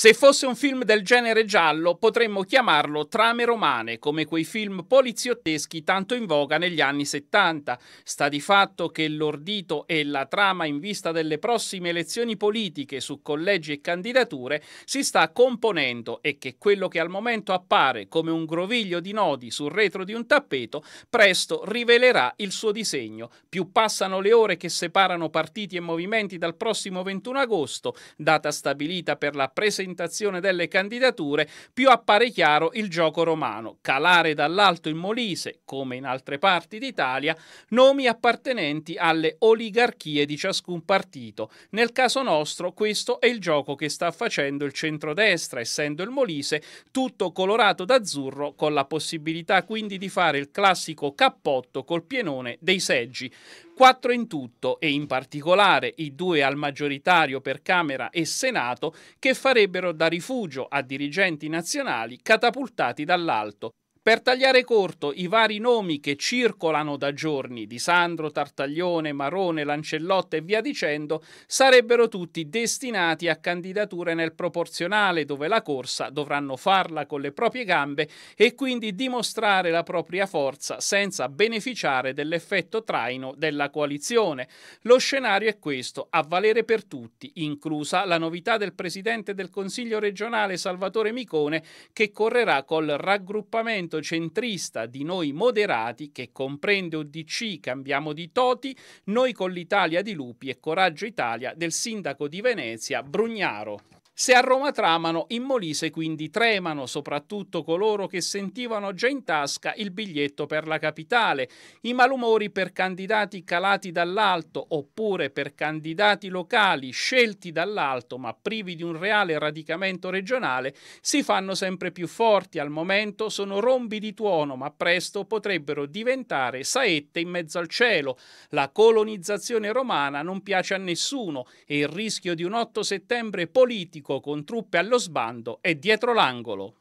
Se fosse un film del genere giallo, potremmo chiamarlo trame romane, come quei film poliziotteschi tanto in voga negli anni 70. Sta di fatto che l'ordito e la trama in vista delle prossime elezioni politiche su collegi e candidature si sta componendo e che quello che al momento appare come un groviglio di nodi sul retro di un tappeto, presto rivelerà il suo disegno. Più passano le ore che separano partiti e movimenti dal prossimo 21 agosto, data stabilita per la presentazione presentazione delle candidature, più appare chiaro il gioco romano. Calare dall'alto in Molise, come in altre parti d'Italia, nomi appartenenti alle oligarchie di ciascun partito. Nel caso nostro questo è il gioco che sta facendo il centrodestra, essendo il Molise tutto colorato d'azzurro con la possibilità quindi di fare il classico cappotto col pienone dei seggi quattro in tutto e in particolare i due al maggioritario per Camera e Senato che farebbero da rifugio a dirigenti nazionali catapultati dall'alto. Per tagliare corto i vari nomi che circolano da giorni di Sandro, Tartaglione, Marone, Lancellotta e via dicendo, sarebbero tutti destinati a candidature nel proporzionale dove la corsa dovranno farla con le proprie gambe e quindi dimostrare la propria forza senza beneficiare dell'effetto traino della coalizione. Lo scenario è questo, a valere per tutti, inclusa la novità del Presidente del Consiglio regionale Salvatore Micone che correrà col raggruppamento movimento centrista di noi moderati che comprende UDC, Cambiamo di Toti, noi con l'Italia di Lupi e Coraggio Italia del sindaco di Venezia Brugnaro. Se a Roma tramano, in Molise quindi tremano soprattutto coloro che sentivano già in tasca il biglietto per la capitale. I malumori per candidati calati dall'alto oppure per candidati locali scelti dall'alto ma privi di un reale radicamento regionale si fanno sempre più forti. Al momento sono rombi di tuono ma presto potrebbero diventare saette in mezzo al cielo. La colonizzazione romana non piace a nessuno e il rischio di un 8 settembre politico Federico con truppe allo sbando e dietro l'angolo.